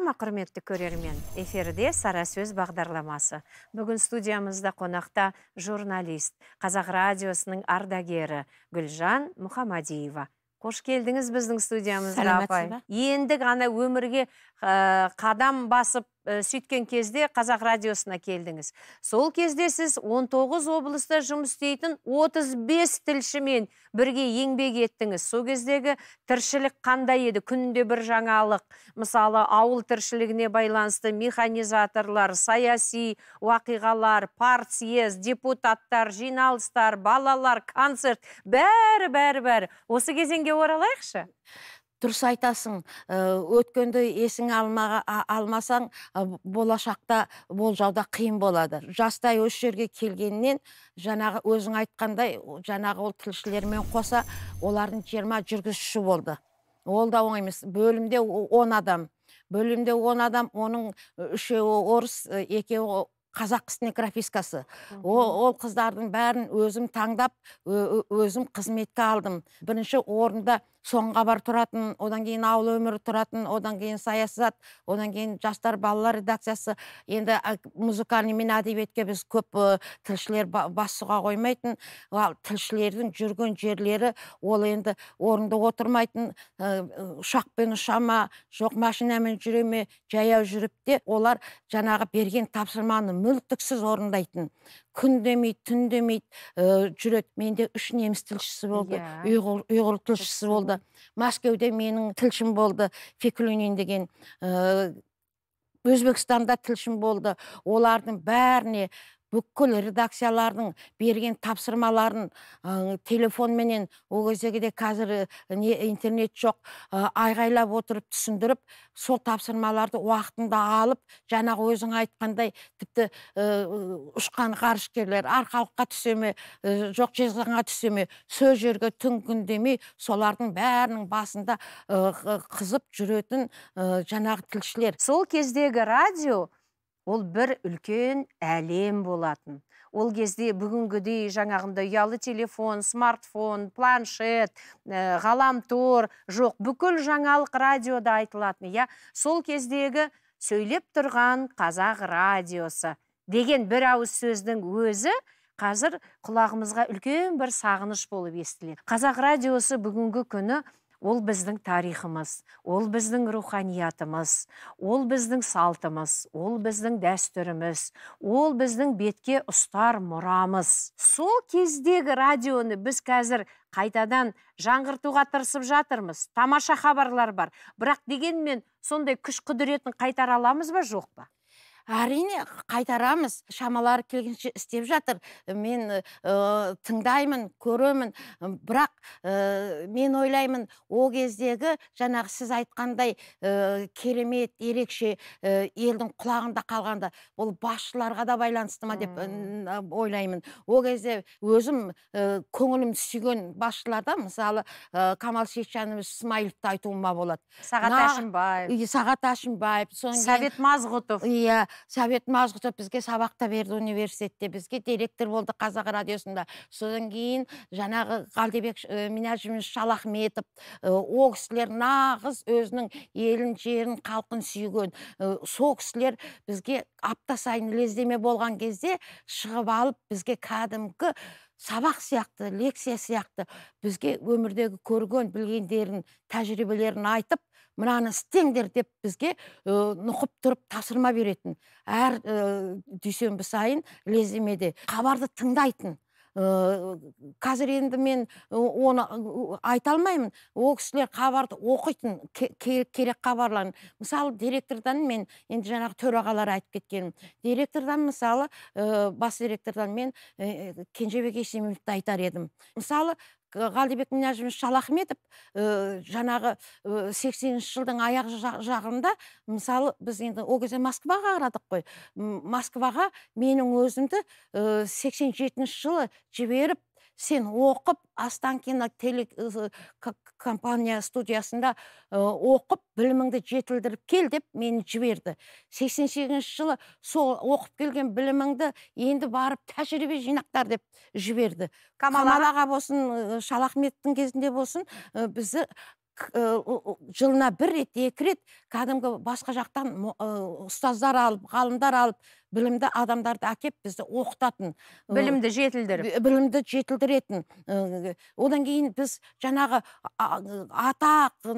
ма құрметті көрермен эфирде сара сөз бағдарламасы бүгін студиямызда қонақта журналист қазақ радиосының ардагері гүлжан мұхамадиева қош келдіңіз біздің студиямызға апай енді ғана өмірге э, қадам басып ә, сөйткен кезде қазақ радиосына келдіңіз сол кезде сіз 19 облыста жұмыс істейтін 35 тілшімен бірге еңбек еттіңіз сол кездегі тіршілік қандай еді күнде бір жаңалық мысалы ауыл тіршілігіне байланысты механизаторлар саяси уақиғалар партсъезд депутаттар жиналыстар балалар концерт бәрі бәрі бәрі осы кезеңге оралайықшы дұрыс айтасың өткенді есіңе алмаға, алмасаң болашақта болжауда қиын болады жастай осы жерге келгеннен жаңағы өзің айтқандай жаңағы ол тілшілермен қоса олардың жиырма жүргізуші болды ол да оңай емес бөлімде он адам бөлімде он адам оның үшеуі орыс екеуі қазақ ол, ол қыздардың бәрін өзім таңдап өзім қызметке алдым бірінші орында соңға бар тұратын одан кейін ауыл өмірі тұратын одан кейін саясат одан кейін жастар балалар редакциясы енді музыкальный мен әдебиетке біз көп э, тілшілер бас сұға қоймайтын ал тілшілердің жүрген жерлері ол енді орында отырмайтын э, э, ұшақпен ұша ма жоқ машинамен жүре ме жаяу жүріп те олар жаңағы берген тапсырманы мүлтіксіз орындайтын күн демейді түн демейді жүреді менде үш неміс тілшісі болды yeah. Иә. ұйғыр тілшісі болды болды мәскеуде менің тілшім болды феклюнин деген ыыы өзбекстанда тілшім болды олардың бәріне бүкіл редакциялардың берген тапсырмаларын ә, телефонменен ол кездегідей қазір э, не интернет жоқ ә, айғайлап отырып түсіндіріп сол тапсырмаларды уақытында алып жаңағы өзің айтқандай тіпті ә, ұшқан ғарышкерлер арқалыққа түсе ме жоқ жезқазғанға түсе ме сол жерге түн күн демей солардың бәрінің басында қызып жүретін ә, жаңағы тілшілер сол кездегі радио ол бір үлкен әлем болатын ол кезде бүгінгідей жаңағындай ұялы телефон смартфон планшет ә, ғаламтор жоқ бүкіл жаңалық радиода айтылатын иә сол кездегі сөйлеп тұрған қазақ радиосы деген бір ауыз сөздің өзі қазір құлағымызға үлкен бір сағыныш болып естіледі қазақ радиосы бүгінгі күні ол біздің тарихымыз ол біздің руханиятымыз ол біздің салтымыз ол біздің дәстүріміз ол біздің бетке ұстар мұрамыз сол кездегі радионы біз қазір қайтадан жаңғыртуға тырысып жатырмыз тамаша хабарлар бар бірақ дегенмен сондай күш құдіретін қайтара аламыз ба жоқ па әрине қайтарамыз шамалары келгенше істеп жатыр э, мен ә, тыңдаймын көремін бірақ ә, мен ойлаймын ол кездегі жаңағы сіз айтқандай ә, керемет ерекше ә, елдің құлағында қалғанда бұл басшыларға да байланысты ма деп ойлаймын ол кезде өзім ә, көңілім сүйген басшыларда мысалы ә, камал сейітжанович смайыловты айтуыма болады сағат әшімбаев сағат әшімбаев совет мазғұтов иә совет мазғұтов бізге сабақ та берді университетте бізге директор болды қазақ радиосында содан кейін жаңағы ғалдибек ә, э, шалақ шалахметов ә, ол кісілер нағыз өзінің елін жерін халқын сүйген э, сол кісілер бізге апта сайын лездеме болған кезде шығып алып бізге кәдімгі сабақ сияқты лекция сияқты бізге өмірдегі көрген білгендерін тәжірибелерін айтып мынаны істеңдер деп бізге ә, нұқып тұрып тапсырма беретін әр дүйсенбі сайын лездемеде хабарды тыңдайтын ә, қазір енді мен оны айта алмаймын ол кісілер хабарды оқитын керек хабарларын мысалы директордан мен енді жаңағы төрағалар айтып кеткенім директордан мысалы бас директордан мен кенжебек есемовті айтар едім мысалы ғалибек мінәжімов шалахметов ә, жаңағы э, сексенінші жылдың аяқ жағында мысалы біз енді ол кезде москваға қарадық қой москваға менің өзімді э, сексен жетінші жылы жіберіп сен оқып астанкино теле компания студиясында оқып біліміңді жетілдіріп кел деп мені жіберді 88 сегізінші жылы сол оқып келген біліміңді енді барып тәжірибе жинақтар деп жіберді камалаға болсын шалахметтің кезінде болсын бізді Э, жылына бір рет екі рет кәдімгі басқа жақтан э, ұстаздар алып ғалымдар алып білімді адамдарды әкеп бізді оқытатын білімді жетілдіріп білімді жетілдіретін одан кейін біз жаңағы атақ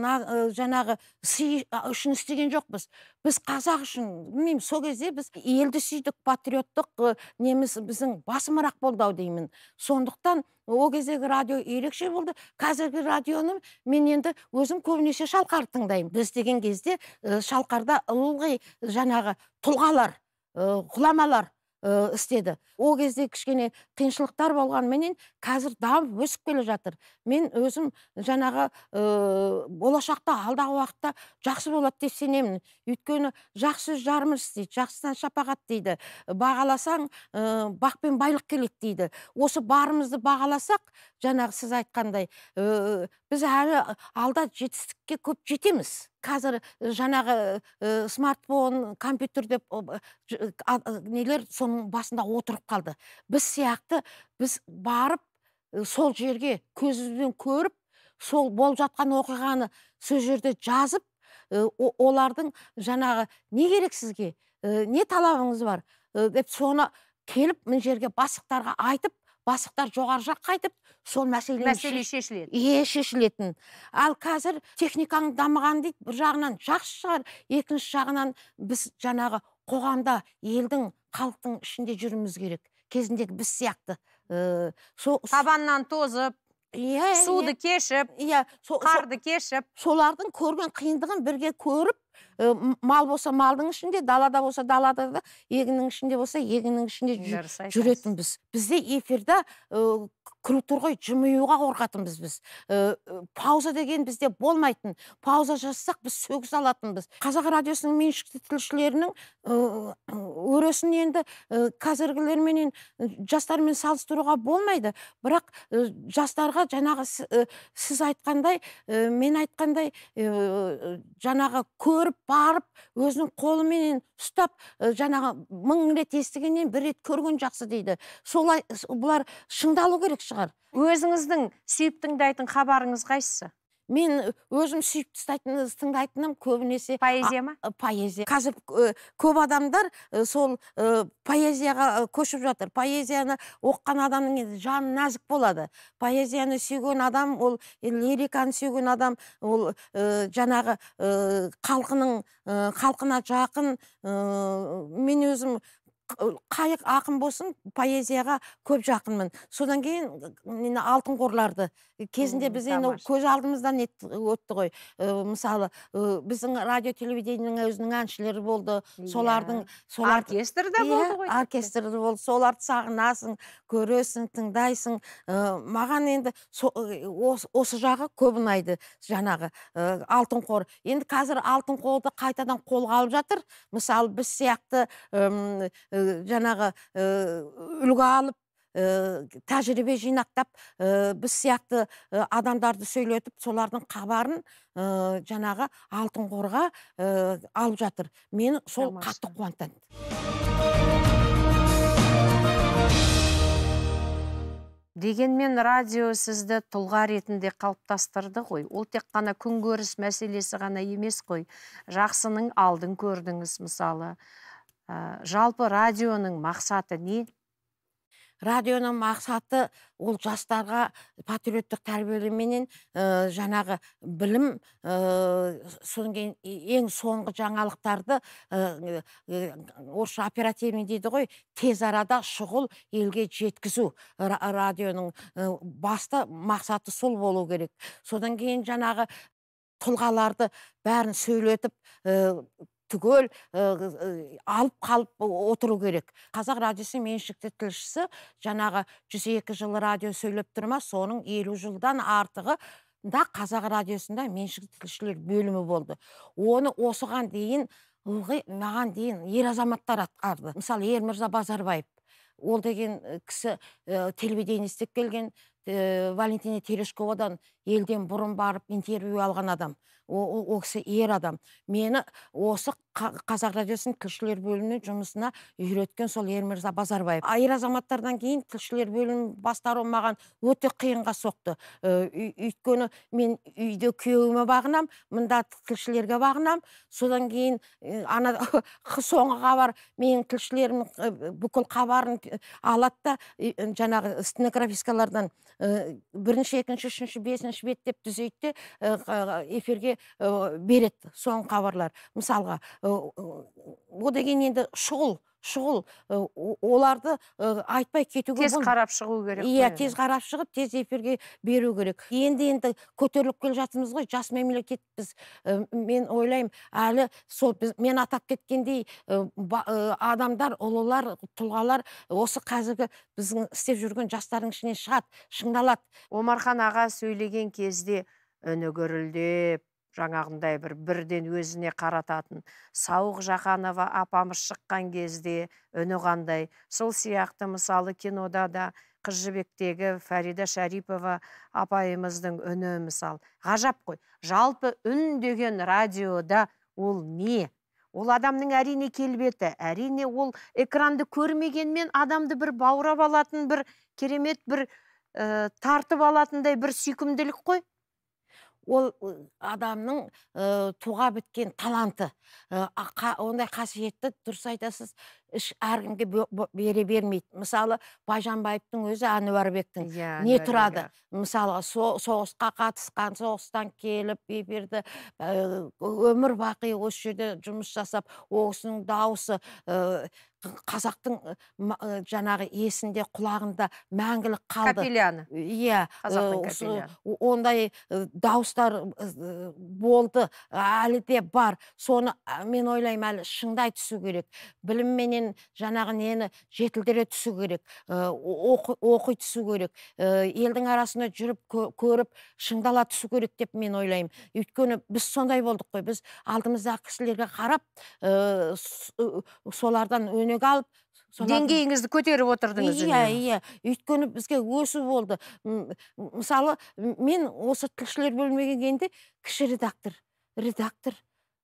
жаңағы сый үшін істеген жоқпыз біз қазақ үшін білмеймін сол кезде біз елді сүйдік патриоттық неміз біздің басымырақ болды ау деймін сондықтан ол кездегі радио ерекше болды қазіргі радионы мен енді өзім көбінесе шалқар тыңдаймын біз деген кезде шалқарда ылғи жаңағы тұлғалар құламалар ә, істеді ол кезде кішкене қиыншылықтар болғанменен қазір дамып өсіп келе жатыр мен өзім жаңағы ә, болашақта алдағы уақытта жақсы болады деп сенемін өйткені жақсы жарымыз дейді жақсыдан шапағат дейді бағаласаң ә, э, бақ пен байлық келеді дейді осы барымызды бағаласақ жаңағы сіз айтқандай біз әлі алда жетістікке көп жетеміз қазір жаңағы смартфон компьютер деп нелер соның басында отырып қалды біз сияқты біз барып сол жерге көзімізбен көріп сол болып жатқан оқиғаны сол жерде жазып олардың жаңағы не керек сізге не талабыңыз бар деп соны келіп мына жерге бастықтарға айтып Басықтар жоғары жаққа қайтып сол мәселе мәселе шешіледі иә шешілетін ал қазір техниканың дамығаны дейді бір жағынан жақсы шығар екінші жағынан біз жаңағы қоғамда елдің халықтың ішінде жүруіміз керек кезіндегі біз сияқты ә, табаннан тозып иә yeah, суды кешіп иә yeah, so, қарды кешіп солардың көрген қиындығын бірге көріп Э, мал болса малдың ішінде далада болса далада да егіннің ішінде болса егіннің ішінде жүретін жүретінбіз бізде эфирда ә, э, күлу тұр ғой жымиюға қорқатынбыз біз э, пауза деген бізде болмайтын пауза жасасақ біз сөгіс алатынбыз қазақ радиосының меншікті тілшілерінің өресін енді қазіргілерменен жастармен салыстыруға болмайды бірақ жастарға жаңағы сіз айтқандай мен айтқандай жаңағы көріп барып өзінің қолыменен ұстап ә, жаңағы мың рет естігеннен бір рет көрген жақсы дейді солай бұлар шыңдалу керек шығар өзіңіздің сүйіп тыңдайтын хабарыңыз қайсысы мен өзім сүйіп тастайтын тыңдайтыным көбінесе поэзия ма поэзия қазір көп адамдар сол поэзияға көшіп жатыр поэзияны оққан адамның енді жаны нәзік болады поэзияны сүйген адам ол лириканы сүйген адам ол жаңағы халқының халқына жақын мен өзім қайық ақын болсын поэзияға көп жақынмын содан кейін алтын қорларды кезінде біз енді көз алдымыздан өтті ғой мысалы біздің радио телевидениенің өзінің әншілері болды солардың иә. солар оркестр де иә, болды ғой оркестр болды соларды сағынасың көресің тыңдайсың маған енді осы, жағы көп ұнайды жаңағы алтын қор енді қазір алтын қорды қайтадан қолға алып жатыр мысалы біз сияқты жанағы үлгі алып ә, тәжірибе жинақтап біз сияқты адамдарды сөйлетіп солардың хабарын ә, жаңағы алтын қорға алып жатыр мені сол қатты қуантады дегенмен радио сізді тұлға ретінде қалыптастырды ғой ол тек қана күнкөріс мәселесі ғана емес қой жақсының алдын көрдіңіз мысалы ә, жалпы радионың мақсаты не радионың мақсаты ол жастарға патриоттық тәрбиелеуменен ә, э, жаңағы білім ә, содан ең соңғы жаңалықтарды ә, орысша оперативный дейді ғой тез арада шұғыл елге жеткізу радионың басты мақсаты сол болу керек содан кейін жаңағы тұлғаларды бәрін сөйлетіп түгел алып қалып отыру керек қазақ радиосы меншікті тілшісі жаңағы жүз екі жыл радио сөйлеп тұр ма соның елу жылдан артығы да қазақ радиосында меншікті тілшілер бөлімі болды оны осыған дейін ылғи маған дейін ер азаматтар атқарды мысалы ермырза базарбаев ол деген кісі ә, телевидение істеп келген ә, валентина терешковадан елден бұрын барып интервью алған адам ол кісі ер адам мені осы қазақ радиосының тілшілер бөлімінің жұмысына үйреткен сол ермирза базарбаев ер азаматтардан кейін тілшілер бөлімін басқару маған өте қиынға соқты өйткені э, мен үйде күйеуіме бағынам, мында тілшілерге бағынам. содан кейін э, ана соңғы хабар менің тілшілерім э, бүкіл хабарын алады да жаңағы стенографисткалардан бірінші екінші үшінші бесінші бет деп түзейді де эфирге ә, береді соңғы хабарлар мысалға э, ол деген енді шұғыл шұғыл э, оларды айтпай кетуге тез қарап шығу керек иә тез қарап шығып тез эфирге беру керек енді енді көтеріліп келе жатырмыз ғой жас мемлекетпіз мен ойлаймын әлі сол біз, мен атап кеткендей адамдар ұлылар тұлғалар осы қазіргі біздің істеп жүрген жастардың ішінен шығады шыңдалады омархан аға сөйлеген кезде үні гүрілдеп жаңағындай бір бірден өзіне қарататын сауық жақанова апамыз шыққан кезде үні қандай сол сияқты мысалы кинода да қыз жібектегі фарида шарипова апайымыздың үні мысалы ғажап қой жалпы үн деген радиода ол не ол адамның әрине келбеті әрине ол экранды көрмегенмен адамды бір баурап алатын бір керемет бір ә, тартып алатындай бір сүйкімділік қой ол адамның ыыы туға біткен таланты ы ондай қасиетті дұрыс айтасыз іш әркімге бере бермейді мысалы байжанбаевтың өзі әнуарбектің yeah, иә, не иә, иә, тұрады мысалы соғысқа қатысқан соғыстан келіп берді э, өмір бақи осы жерде жұмыс жасап ол дауысы э, қазақтың э, жаңағы есінде құлағында мәңгілік қалды капеляны иә ондай дауыстар болды әлі де бар соны мен ойлаймын әлі шыңдай түсу керек білімменен мен жаңағы нені жетілдіре түсу керек оқи, оқи түсу керек елдің арасында жүріп көріп шыңдала түсу керек деп мен ойлаймын өйткені біз сондай болдық қой біз алдымыздағы кісілерге қарап солардан өнеге алып деңгейіңізді көтеріп отырдыңыз иә иә өйткені бізге өсу болды мысалы мен осы тілшілер бөлмеге келгенде кіші редактор редактор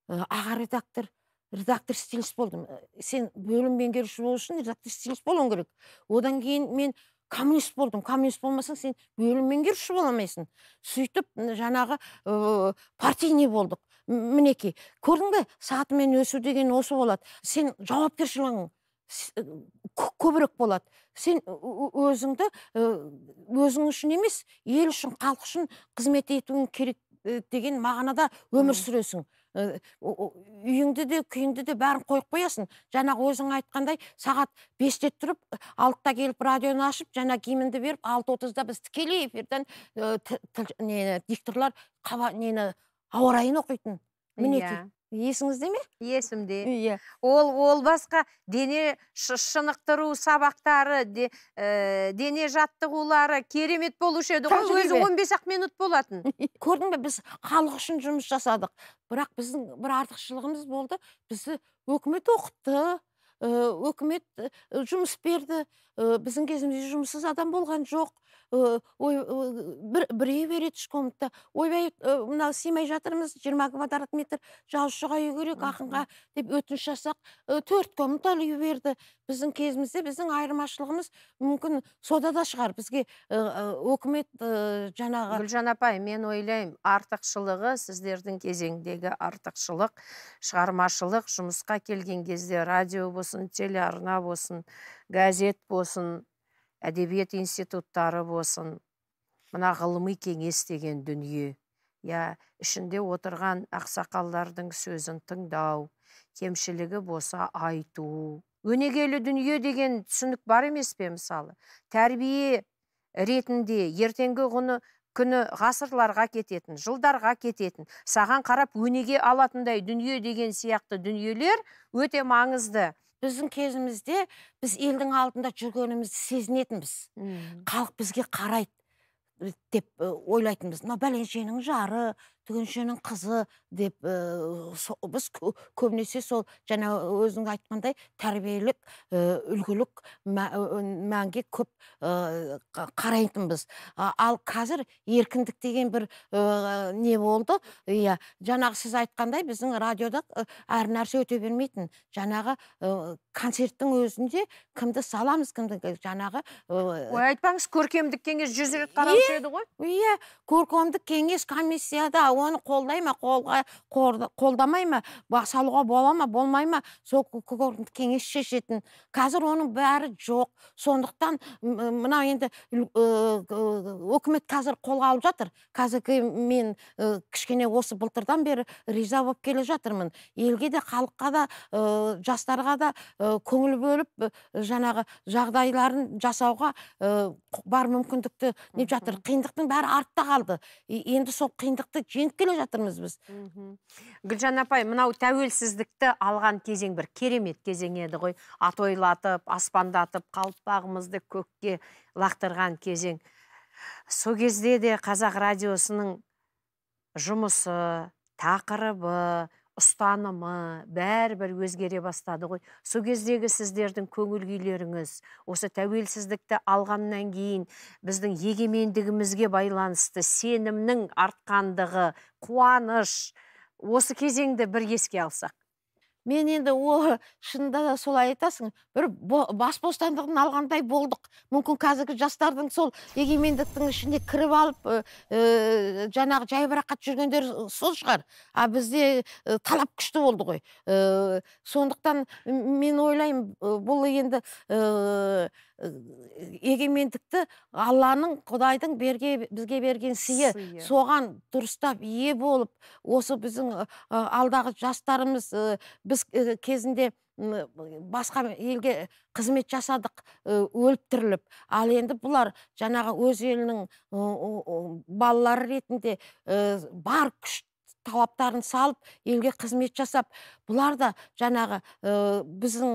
аға редактор редактор стилист болдым э, сен бөлім меңгеруші болу үшін редактор стилист болуың керек одан кейін мен коммунист болдым коммунист болмасаң сен бөлім меңгеруші бола алмайсың сөйтіп жаңағы ә, партийный болдық мінекей көрдің бе сатымен өсу деген осы болады сен жауапкершілігің э, көбірек болады сен өзіңді өзің үшін емес ел үшін халық үшін қызмет етуің керек деген мағынада өмір сүресің үйіңді де күйіңді де бәрін қойып қоясың жаңағы өзің айтқандай сағат бесте тұрып алтыда келіп радионы ашып жаңа киіміңді беріп алты отызда біз тікелей эфирден не, дикторлар қаба нені ауа райын оқитын мінекей иә есіңізде ме есімде иә ол ол басқа дене шынықтыру сабақтары де, ә, дене жаттығулары керемет болушы еді ғой өзі он бес ақ минут болатын көрдің бе біз халық үшін жұмыс жасадық бірақ біздің бір артықшылығымыз болды бізді өкімет оқытты э, өкімет э, жұмыс берді Э, біздің кезімізде жұмыссыз адам болған жоқ э, ой э, бір біреу береді комнатта ойбай мынау сыймай жатырмыз жиырма квадрат метр жазушыға үй керек ақынға деп өтініш жасақ төрт комнаталы үй берді біздің кезімізде біздің айырмашылығымыз мүмкін сода да шығар бізге өкімет жаңағы гүлжан апай мен ойлаймын артықшылығы сіздердің кезеңдегі артықшылық шығармашылық жұмысқа келген кезде радио болсын телеарна болсын газет болсын әдебиет институттары болсын мына ғылыми кеңес деген дүние иә ішінде отырған ақсақалдардың сөзін тыңдау кемшілігі болса айту өнегелі дүние деген түсінік бар емес пе мысалы тәрбие ретінде ертеңгі ғұны, күні ғасырларға кететін жылдарға кететін саған қарап өнеге алатындай дүние деген сияқты дүниелер өте маңызды біздің кезімізде біз елдің алдында жүргенімізді сезінетінбіз халық бізге қарайды деп ойлайтынбыз мына бәленшенің жары түгіншенің қызы деп біз көбінесе сол жаңа өзің айтқандай тәрбиелік үлгілік мәнге көп ә, қарайтынбыз ал қазір еркіндік деген бір ә, не болды иә жаңағы сіз айтқандай біздің радиода әр нәрсе өте бермейтін жаңағы концерттің өзінде кімді саламыз кімді жаңағы ой айтпаңыз көркемдік кеңес жүз рет қаралушы еді ғой иә көркемдік кеңес комиссияда оны қолдай ма қолға қолдамай ма салуға бола ма болмай ма сол кеңес шешетін қазір оның бәрі жоқ сондықтан мынау енді э, э, өкімет қазір қолға алып жатыр қазіргі мен э, кішкене осы былтырдан бері риза болып келе жатырмын елге де халыққа да жастарға да ө, көңіл бөліп жаңағы жағдайларын жасауға бар мүмкіндікті не жатыр қиындықтың бәрі артта қалды енді сол қиындықты үйреніп келе жатырмыз біз гүлжан апай мынау тәуелсіздікті алған кезең бір керемет кезең еді ғой атойлатып аспандатып қалпағымызды көкке лақтырған кезең сол кезде де қазақ радиосының жұмысы тақырыбы ұстанымы бәрібір өзгере бастады ғой сол кездегі сіздердің көңіл күйлеріңіз осы тәуелсіздікті алғаннан кейін біздің егемендігімізге байланысты сенімнің артқандығы қуаныш осы кезеңді бір еске алсақ мен енді ол шынында да солай айтасың бір бас бостандығын алғандай болдық мүмкін қазіргі жастардың сол егемендіктің ішіне кіріп алып ә, жаңағы жайбарақат жүргендер сол шығар а бізде талап күшті болды ғой сондықтан мен ойлаймын бұл енді егемендікті алланың құдайдың берге, бізге берген сыйы соған дұрыстап ие болып осы біздің алдағы жастарымыз біз кезінде басқа елге қызмет жасадық өліп тіріліп ал енді бұлар жаңағы өз елінің балалары ретінде бар күш талаптарын салып елге қызмет жасап бұлар да жаңағы ә, біздің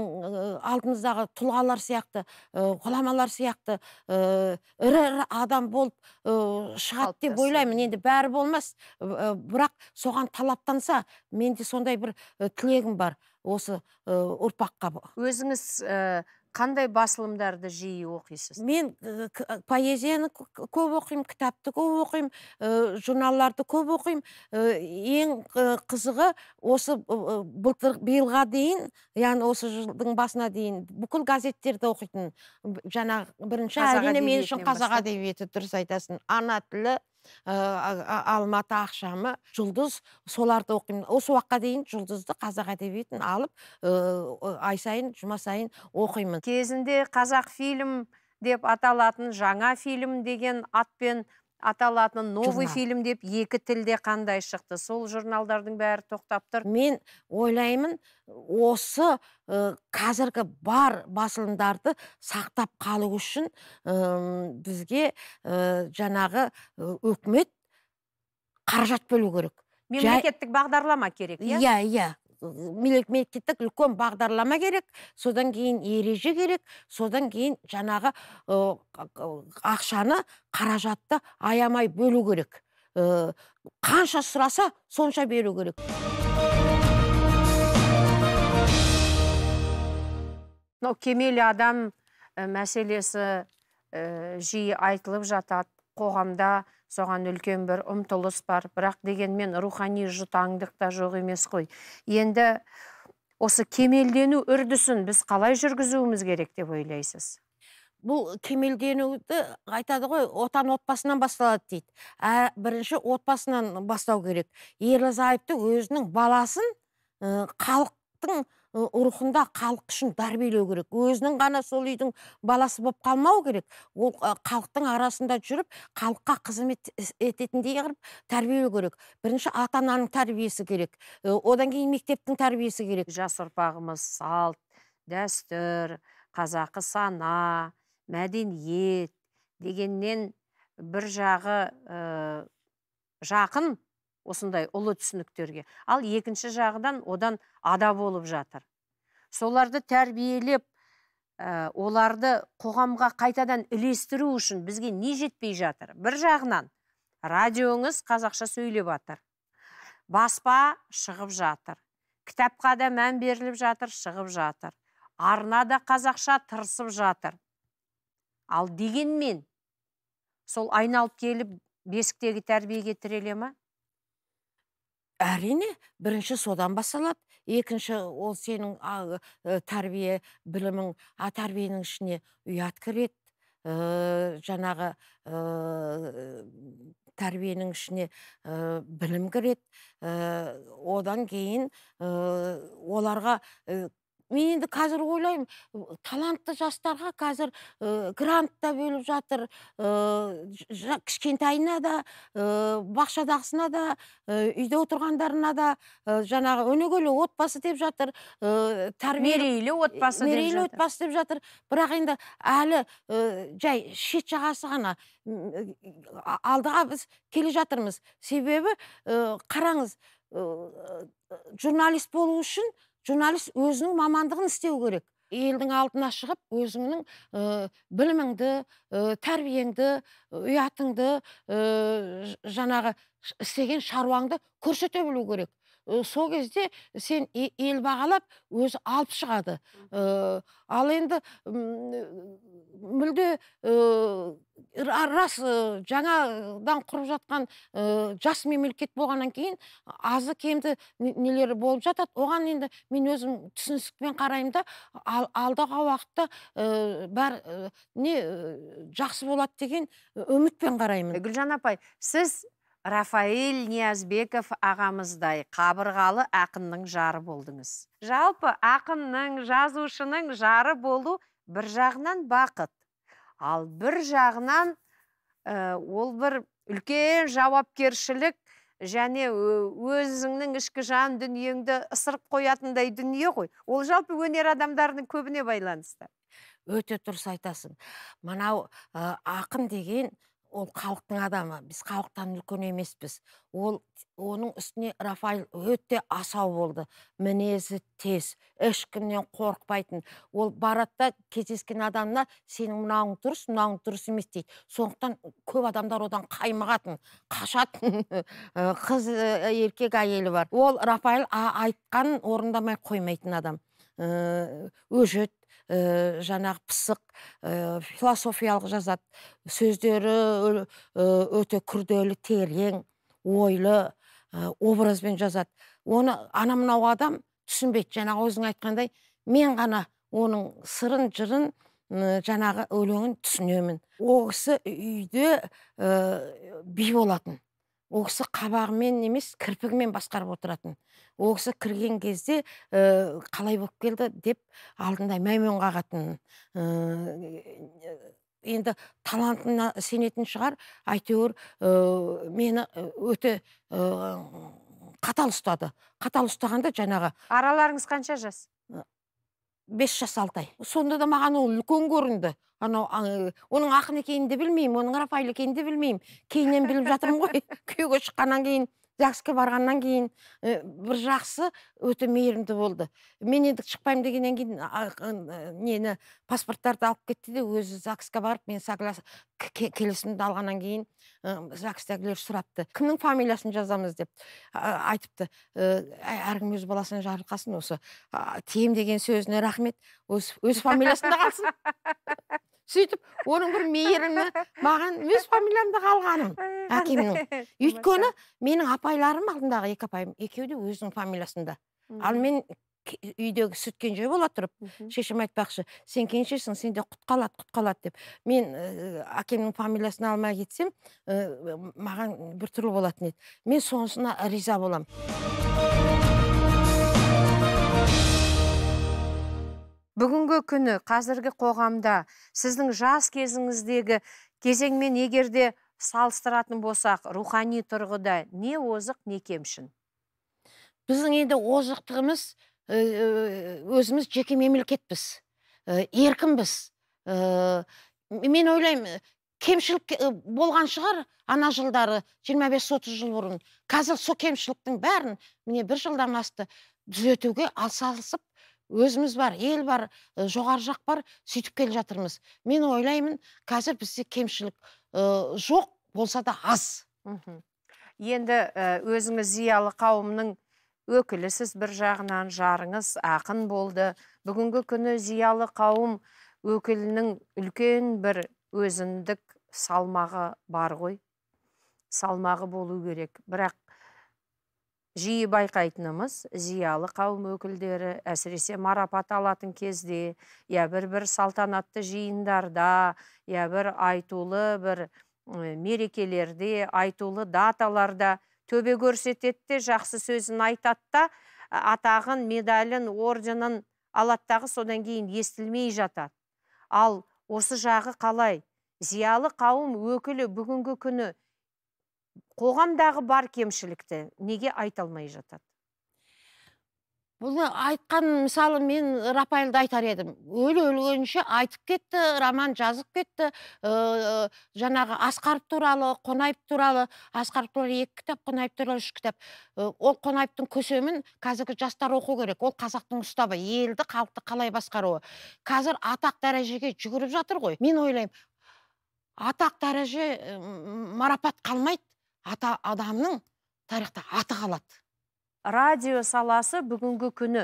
алдымыздағы тұлғалар сияқты ә, ғұламалар сияқты ә, ірі ірі адам болып ә, шығады деп ойлаймын енді бәрі болмас ә, бірақ соған талаптанса менде сондай бір тілегім бар осы ұрпаққа өзіңіз қандай басылымдарды жиі оқисыз мен поэзияны көп оқимын кітапты көп оқимын ә, журналдарды көп оқимын э, ең қызығы осы былтыр биылға дейін яғни осы жылдың басына дейін бүкіл газеттерді оқитын жаңағы бірінші әрине мен үшін қазақ әдебиеті дұрыс айтасың ана тілі Э, алматы ақшамы жұлдыз соларды оқимын осы уақытқа дейін жұлдызды қазақ әдебиетін алып э, ай сайын жұма сайын оқимын кезінде қазақ фильм деп аталатын жаңа фильм деген атпен аталатын новый фильм деп екі тілде қандай шықты сол журналдардың бәрі тоқтап тұр мен ойлаймын осы қазіргі бар басылымдарды сақтап қалу үшін бізге жанағы жаңағы өкімет қаражат бөлу керек мемлекеттік бағдарлама керек иә иә иә мемлекеттік үлкен бағдарлама керек содан кейін ереже керек содан кейін жаңағы ақшаны қаражатты аямай бөлу керек қанша сұраса сонша беру керек мынау кемел адам мәселесі жиі айтылып жатады қоғамда соған үлкен бір ұмтылыс бар бірақ дегенмен рухани жұтаңдық та жоқ емес қой енді осы кемелдену үрдісін біз қалай жүргізуіміз керек деп ойлайсыз бұл кемелденуді айтады ғой отан отбасынан басталады дейді ә, бірінші отбасынан бастау керек ерлі зайыпты өзінің баласын халықтың Э, рухында халық үшін тәрбиелеу керек өзінің ғана сол үйдің баласы болып қалмау керек ол халықтың арасында жүріп халыққа қызмет ететіндей қылып тәрбиелеу керек бірінші ата ананың тәрбиесі керек э, одан кейін мектептің тәрбиесі керек жас ұрпағымыз салт дәстүр қазақы сана мәдениет дегеннен бір жағы ә, жақын осындай ұлы түсініктерге ал екінші жағынан одан ада болып жатыр соларды тәрбиелеп ә, оларды қоғамға қайтадан ілестіру үшін бізге не жетпей жатыр бір жағынан радиоңыз қазақша сөйлеп жатыр баспа шығып жатыр кітапқа да мән беріліп жатыр шығып жатыр арна да қазақша тырысып жатыр ал дегенмен сол айналып келіп бесіктегі тәрбиеге тіреле ма әрине бірінші содан басталады екінші ол сенің а, ә, тәрбие білімің а тәрбиенің ішіне ұят кіреді ә, жаңағы ә, тәрбиенің ішіне ә, білім кіреді одан кейін оларға мен енді қазір ойлаймын талантты жастарға қазір ә, грант та бөліп жатыр ә, кішкентайына да ә, бақшадағысына да ә, үйде отырғандарына да ә, жаңағы өнегелі отбасы деп жатыр ә, тәрбие мерейлі отбасы мерейлі отбасы деп жатыр бірақ енді әлі жай шет жағасы ғана алдыға біз келе жатырмыз себебі қараңыз журналист болу үшін журналист өзінің мамандығын істеу керек елдің алдына шығып өзіңнің ә, біліміңді ә, тәрбиеңді ұятыңды ә, жаңағы істеген шаруаңды көрсете білу керек сол кезде сен ел бағалап өзі алып шығады ә, ал енді мүлде рас жаңадан құрып жатқан ә, жас мемлекет болғаннан кейін азы кемді нелері болып жатады оған енді мен өзім түсіністікпен қараймын да ал, алдағы уақытта ә, бәрі не жақсы болады деген үмітпен қараймын гүлжан апай сіз рафаэль ниязбеков ағамыздай қабырғалы ақынның жары болдыңыз жалпы ақынның жазушының жары болу бір жағынан бақыт ал бір жағынан ә, ол бір үлкен жауапкершілік және э, өзіңнің ішкі жан дүниеңді ысырып қоятындай дүние ғой ол жалпы өнер адамдарының көбіне байланысты өте дұрыс айтасың мынау э, ақын деген ол халықтың адамы біз халықтан үлкен емеспіз ол оның үстіне рафаэль өте асау болды мінезі тез ешкімнен қорықпайтын ол барады да кездескен адамына сенің мынауың дұрыс мынауың дұрыс емес дейді сондықтан көп адамдар одан қаймығатын қашатын қыз еркек әйелі бар ол рафаэль айтқан орындамай қоймайтын адам өжет ә, э, жаңағы пысық ә, философиялық жазады сөздері э, өте күрделі терең ойлы ә, образбен жазады оны ана мынау адам түсінбейді жаңағы өзің айтқандай мен ғана оның сырын жырын жаңағы өлеңін түсінемін ол кісі үйде ә, би болатын ол кісі қабағымен емес кірпігімен басқарып отыратын ол кісі кірген кезде ә, қалай болып келді деп алдында мәймөң қағатын ә, енді талантына сенетін шығар әйтеуір ә, мені өте қатал ұстады қатал ұстағанда жаңағы араларыңыз қанша жас бес жас алты ай сонда да маған ол үлкен көрінді анау оның ақын екенін де білмеймін оның рапайлы екенін де білмеймін кейіннен біліп жатырмын ғой күйеуге шыққаннан кейін загске барғаннан кейін э, бір жақсы өте мейірімді болды мен енді шықпаймын дегеннен кейін нені паспорттарды алып кетті де өзі загсқа барып мен келісімді алғаннан кейін загстегілер сұрапты кімнің фамилиясын жазамыз деп айтыпты ә, әркім өз баласына жарылқасын осы тем деген сөзіне рахмет өз, өз фамилиясында қалсын сөйтіп оның бір мейірімі маған өз фамилиямда қалғаным әкемнің өйткені менің апайларым алдындағы екі апайым екеуі де өзінің фамилиясында ал мен үйдегі кенже бола тұрып шешем айтпақшы сен кеншесің сенде құт қалады құт қалады деп мен ә, әкемнің фамилиясын алмай кетсем ә, маған біртүрлі болатын еді мен сонысына риза боламын бүгінгі күні қазіргі қоғамда сіздің жас кезіңіздегі кезеңмен егер де салыстыратын болсақ рухани тұрғыда не озық не кемшін біздің енді озықтығымыз өзіміз жеке мемлекетпіз еркінбіз мен ойлаймын кемшілік болған шығар ана жылдары 25-30 жыл бұрын қазір сол кемшіліктің бәрін міне бір жылдан асты түзетуге алсалысып өзіміз бар ел бар жоғары жақ бар сөйтіп келе жатырмыз мен ойлаймын қазір бізде кемшілік жоқ болса да аз енді өзіңіз зиялы қауымның өкілісіз бір жағынан жарыңыз ақын болды бүгінгі күні зиялы қауым өкілінің үлкен бір өзіндік салмағы бар ғой салмағы болу керек бірақ жиі байқайтынымыз зиялы қауым өкілдері әсіресе марапат алатын кезде я бір бір салтанатты жиындарда я бір айтулы бір мерекелерде айтулы даталарда төбе көрсетеді жақсы сөзін айтатта, атағын медалін орденін алаттағы содан кейін естілмей жатады ал осы жағы қалай зиялы қауым өкілі бүгінгі күні қоғамдағы бар кемшілікті неге айта алмай жатады Бұл айтқан мысалы мен рафаэльді айтар едім өлі өлгенше айтып кетті роман жазып кетті ә, жаңағы асқаров туралы қонаев туралы асқаров туралы екі кітап қонаев туралы үш кітап э, ол қонаевтың көсемін қазіргі жастар оқу керек ол қазақтың ұстабы елді халықты қалай басқаруы қазір атақ дәрежеге жүгіріп жатыр ғой мен ойлаймын атақ дәреже марапат қалмайды ата адамның тарихта аты қалады радио саласы бүгінгі күні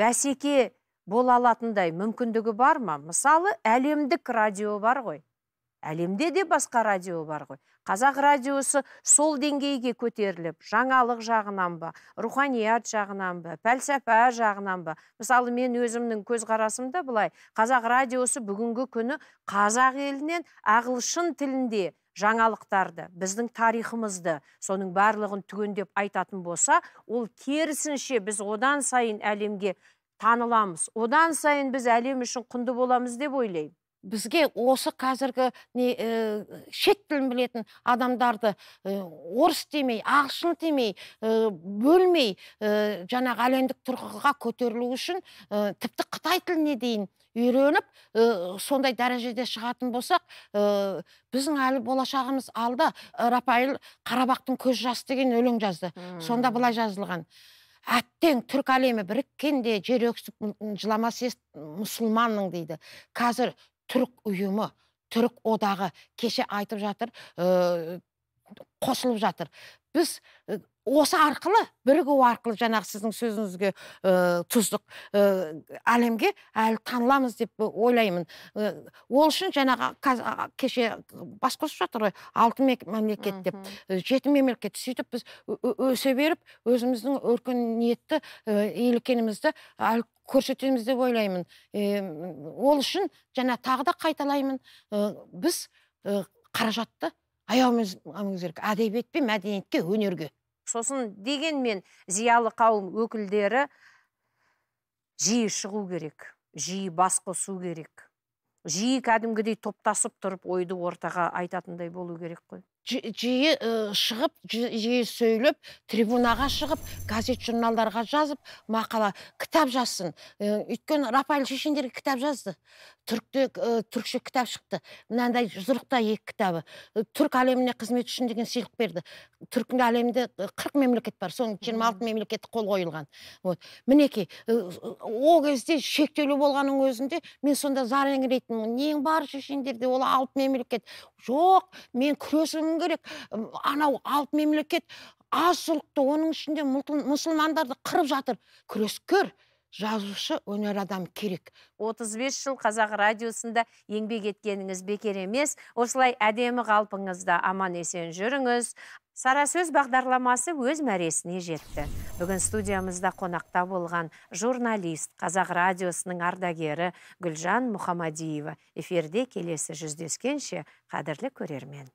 бәсеке бола алатындай мүмкіндігі бар ма мысалы әлемдік радио бар ғой әлемде де басқа радио бар ғой қазақ радиосы сол деңгейге көтеріліп жаңалық жағынан ба руханият жағынан ба пәлсәпа жағынан ба мысалы мен өзімнің көзқарасымда былай қазақ радиосы бүгінгі күні қазақ елінен ағылшын тілінде жаңалықтарды біздің тарихымызды соның барлығын түгендеп айтатын болса ол керісінше біз одан сайын әлемге таныламыз одан сайын біз әлем үшін құнды боламыз деп ойлаймын бізге осы қазіргі не ә, шет тілін білетін адамдарды ә, орыс демей ағылшын демей ә, бөлмей ә, жаңағы әлемдік тұрғыға көтерілу үшін ә, тіпті қытай тіліне дейін үйреніп ә, сондай дәрежеде шығатын болсақ ә, біздің әлі болашағымыз алда э, Рапаил қарабақтың көз жасы деген өлең жазды сонда былай жазылған әттең түрк әлемі біріккенде жер өксіп жыламас ес мұсылманның дейді қазір түрік ұйымы түрік одағы кеше айтып жатыр ә, қосылып жатыр біз осы арқылы бірігу арқылы жаңағы сіздің сөзіңізге ә, тұздық ә, әлемге әлі таныламыз деп ойлаймын ә, ол үшін жаңағы қаз, кеше бас қосып жатыр ғой алты мемлекет деп жеті мемлекет сөйтіп біз өсе беріп өзіміздің өркениетті ниетті ә, екенімізді әлі көрсетеміз деп ойлаймын ә, ол үшін жаңа тағы да қайталаймын біз қаражатты аяуымыз керек әдебиет пен мәдениетке өнерге сосын дегенмен зиялы қауым өкілдері жиі шығу керек жиі бас қосу керек жиі кәдімгідей топтасып тұрып ойды ортаға айтатындай болу керек қой жиі э, шығып жиі сөйлеп трибунаға шығып газет журналдарға жазып мақала кітап жазсын э, өйткені рафаэль шешендерге кітап жазды түркте э, түркше кітап шықты мынандай жұдырықта екі кітабы түрк әлеміне қызмет үшін деген сыйлық берді түрк әлемінде қырық мемлекет бар соның жиырма алты мемлекеті қол қойылған вот мінекей ол кезде шектеулі болғанның өзінде мен сонда зар еңірейтінмін нең бар шешендерде ол алты мемлекет жоқ мен күресім болуың керек анау алып мемлекет аз ұлтты оның ішінде мұсылмандарды қырып жатыр күрескер жазушы өнер адам керек 35 жыл қазақ радиосында еңбек еткеніңіз бекер емес осылай әдемі қалпыңызда аман есен жүріңіз Сара сөз бағдарламасы өз мәресіне жетті бүгін студиямызда қонақта болған журналист қазақ радиосының ардагері гүлжан мұхамадиева эфирде келесі жүздескенше қадірлі көрермен